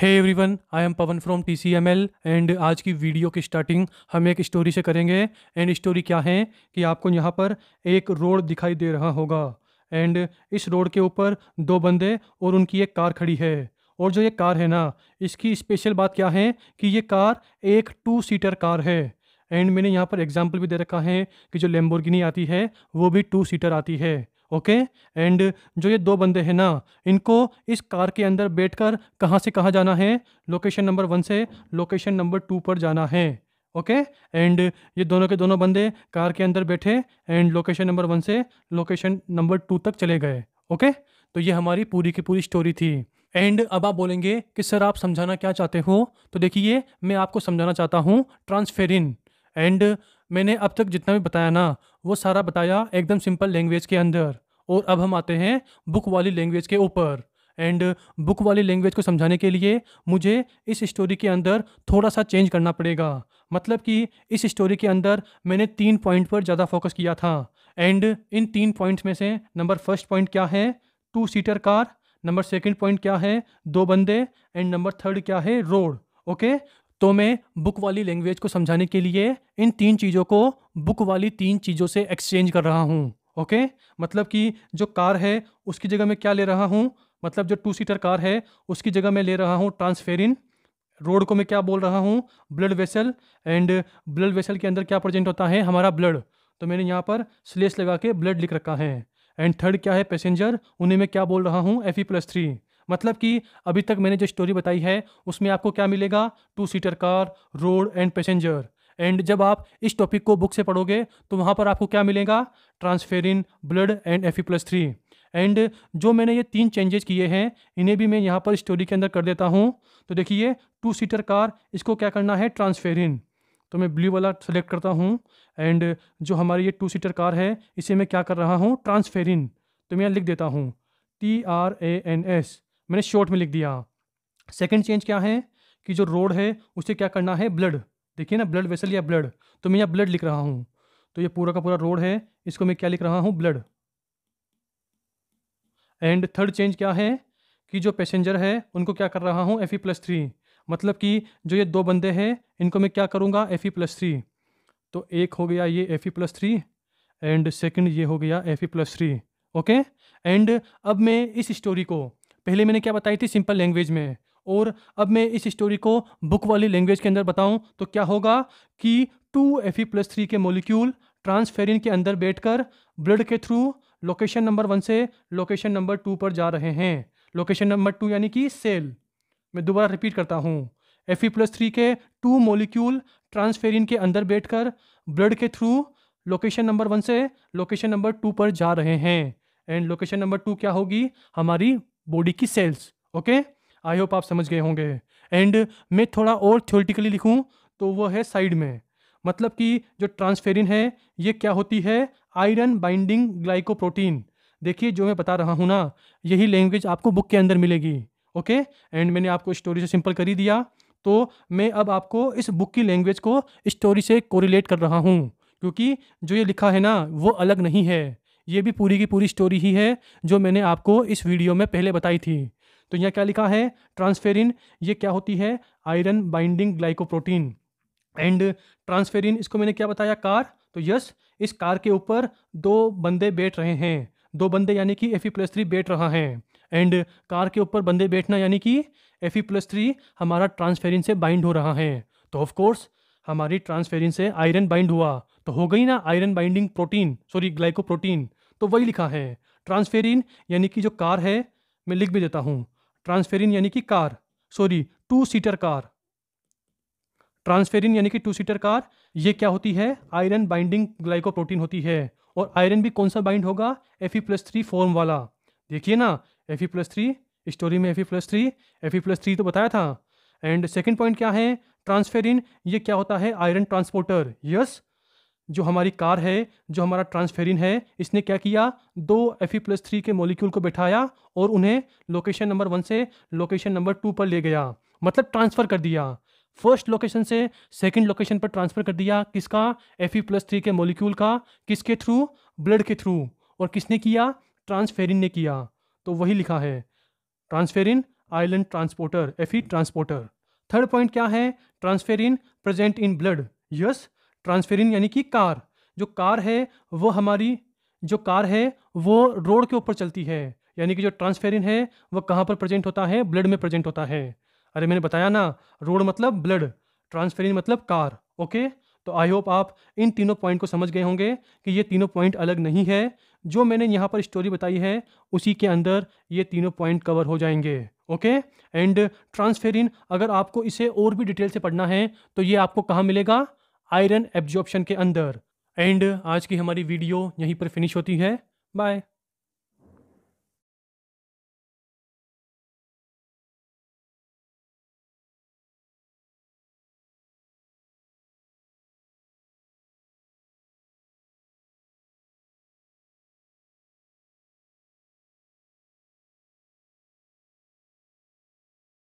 Hey everyone I am Pawan from T C M L and आज की video की starting हम एक स्टोरी से करेंगे एंड स्टोरी क्या है कि आपको यहाँ पर एक रोड दिखाई दे रहा होगा एंड इस रोड के ऊपर दो बंदे और उनकी एक कार खड़ी है और जो ये कार है ना इसकी स्पेशल बात क्या है कि ये कार एक टू सीटर कार है एंड मैंने यहाँ पर एग्जाम्पल भी दे रखा है कि जो लेम्बोर्गिनी आती है वो भी टू सीटर आती है ओके एंड जो ये दो बंदे हैं ना इनको इस कार के अंदर बैठकर कहाँ से कहाँ जाना है लोकेशन नंबर वन से लोकेशन नंबर टू पर जाना है ओके एंड ये दोनों के दोनों बंदे कार के अंदर बैठे एंड लोकेशन नंबर वन से लोकेशन नंबर टू तक चले गए ओके okay? तो ये हमारी पूरी की पूरी स्टोरी थी एंड अब आप बोलेंगे कि सर आप समझाना क्या चाहते हो तो देखिए मैं आपको समझाना चाहता हूँ ट्रांसफेरिन एंड मैंने अब तक जितना भी बताया ना वो सारा बताया एकदम सिंपल लैंग्वेज के अंदर और अब हम आते हैं बुक वाली लैंग्वेज के ऊपर एंड बुक वाली लैंग्वेज को समझाने के लिए मुझे इस स्टोरी के अंदर थोड़ा सा चेंज करना पड़ेगा मतलब कि इस स्टोरी के अंदर मैंने तीन पॉइंट पर ज़्यादा फोकस किया था एंड इन तीन पॉइंट्स में से नंबर फर्स्ट पॉइंट क्या है two seater car number second point क्या है दो बंदे एंड नंबर थर्ड क्या है रोड ओके तो मैं बुक वाली लैंग्वेज को समझाने के लिए इन तीन चीज़ों को बुक वाली तीन चीज़ों से एक्सचेंज कर रहा हूँ ओके मतलब कि जो कार है उसकी जगह मैं क्या ले रहा हूँ मतलब जो टू सीटर कार है उसकी जगह मैं ले रहा हूँ ट्रांसफेरिन रोड को मैं क्या बोल रहा हूँ blood vessel and blood vessel के अंदर क्या प्रेजेंट होता है हमारा ब्लड तो मैंने यहाँ पर स्लेस लगा के ब्लड लिख रखा है एंड थर्ड क्या है पैसेंजर उन्हें मैं क्या बोल रहा हूँ एफ ई प्लस थ्री मतलब कि अभी तक मैंने जो स्टोरी बताई है उसमें आपको क्या मिलेगा two seater car road and passenger and जब आप इस टॉपिक को बुक से पढ़ोगे तो वहाँ पर आपको क्या मिलेगा transferrin blood and F plus three and जो मैंने ये तीन चेंजेस किए हैं इन्हें भी मैं यहाँ पर स्टोरी के अंदर कर देता हूँ तो देखिए टू सीटर कार इसको क्या करना है ट्रांसफेरिन तो मैं ब्लू वाला सेलेक्ट करता हूँ एंड जो हमारी ये टू सीटर कार है इसे मैं क्या कर रहा हूँ ट्रांसफेरिन तो मैं यहाँ लिख देता हूँ T R A N S मैंने शॉर्ट में लिख दिया सेकेंड चेंज क्या है कि जो रोड है उसे क्या करना है ब्लड देखिए ना ब्लड वेसल या ब्लड तो मैं यहाँ ब्लड लिख रहा हूँ तो ये पूरा का पूरा रोड है इसको मैं क्या लिख रहा हूँ ब्लड एंड थर्ड चेंज क्या है कि जो पैसेंजर है उनको क्या कर रहा हूँ एफ ई प्लस थ्री मतलब कि जो ये दो बंदे हैं इनको मैं क्या करूँगा एफ ई प्लस थ्री तो एक हो गया ये F E plus three and second ये हो गया F E plus three okay and अब मैं इस स्टोरी को पहले मैंने क्या बताई थी सिंपल लैंग्वेज में और अब मैं इस स्टोरी को बुक वाली लैंग्वेज के अंदर बताऊं तो क्या होगा कि two F E plus three के मोलिक्यूल ट्रांसफेरिन के अंदर बैठकर ब्लड के थ्रू लोकेशन नंबर वन से लोकेशन नंबर टू पर जा रहे हैं लोकेशन नंबर टू यानी कि सेल मैं दोबारा रिपीट करता हूँ एफ ई प्लस थ्री के टू मोलिक्यूल ट्रांसफेरिन के अंदर बैठ ब्लड के थ्रू लोकेशन नंबर वन से लोकेशन नंबर टू पर जा रहे हैं एंड लोकेशन नंबर टू क्या होगी हमारी बॉडी की cells okay okay? I hope आप समझ गए होंगे एंड मैं थोड़ा और थ्योरेटिकली लिखूँ तो वो है साइड में मतलब कि जो ट्रांसफेरिन है ये क्या होती है आयरन बाइंडिंग ग्लाइकोप्रोटीन देखिए जो मैं बता रहा हूँ ना यही लैंग्वेज आपको बुक के अंदर मिलेगी ओके एंड मैंने आपको स्टोरी से सिंपल कर ही दिया तो मैं अब आपको इस बुक की लैंग्वेज को स्टोरी से कोरिलेट कर रहा हूँ क्योंकि जो ये लिखा है ना वो अलग नहीं है ये भी पूरी की पूरी स्टोरी ही है जो मैंने आपको इस वीडियो में पहले बताई थी तो यह क्या लिखा है ट्रांसफेरिन ये क्या होती है iron binding glycoprotein and transferrin इसको मैंने क्या बताया कार तो यस इस कार के ऊपर दो बंदे बैठ रहे हैं दो बंदे यानी कि एफ ई प्लस थ्री बैठ रहा है एंड कार के ऊपर बंदे बैठना यानी कि एफ ई प्लस थ्री हमारा ट्रांसफेरिन से बाइंड हो रहा है तो ऑफकोर्स हमारी ट्रांसफेरिन से आयरन बाइंड हुआ तो हो गई ना iron binding protein sorry glycoprotein तो वही लिखा है ट्रांसफेरिन यानी कि जो कार है मैं लिख भी देता हूँ ट्रांसफेरिन यानी कि car sorry two seater car transferrin यानी कि टू सीटर कार ये क्या होती है आयरन बाइंडिंग ग्लाइकोप्रोटीन होती है और आयरन भी कौन सा बाइंड होगा F E plus three form वाला देखिए ना F E plus three story में F E plus three F E plus three तो बताया था एंड सेकेंड पॉइंट क्या है ट्रांसफेरिन ये क्या होता है आयरन ट्रांसपोर्टर यस जो हमारी कार है जो हमारा ट्रांसफेरिन है इसने क्या किया दो एफ ई प्लस थ्री के मोलिक्यूल को बैठाया और उन्हें लोकेशन नंबर वन से लोकेशन नंबर टू पर ले गया मतलब ट्रांसफ़र कर दिया फर्स्ट लोकेशन से सेकंड लोकेशन पर ट्रांसफ़र कर दिया किसका एफ ई प्लस थ्री के मोलिक्यूल का किसके थ्रू ब्लड के थ्रू और किसने किया ट्रांसफेरिन ने किया तो वही लिखा है transferrin island transporter F E transporter third point क्या है transferrin present in blood yes transferrin यानी कि कार जो कार है वो हमारी जो कार है वो रोड के ऊपर चलती है यानी कि जो ट्रांसफेरिन है वो कहाँ पर प्रेजेंट होता है ब्लड में प्रेजेंट होता है अरे मैंने बताया ना रोड मतलब ब्लड ट्रांसफेरिन मतलब कार ओके तो आई होप आप इन तीनों पॉइंट को समझ गए होंगे कि ये तीनों पॉइंट अलग नहीं है जो मैंने यहाँ पर स्टोरी बताई है उसी के अंदर ये तीनों पॉइंट कवर हो जाएंगे ओके एंड ट्रांसफेरिन अगर आपको इसे और भी डिटेल से पढ़ना है तो ये आपको कहाँ मिलेगा आयरन एब्जॉर्प्शन के अंदर एंड आज की हमारी वीडियो यहीं पर फिनिश होती है बाय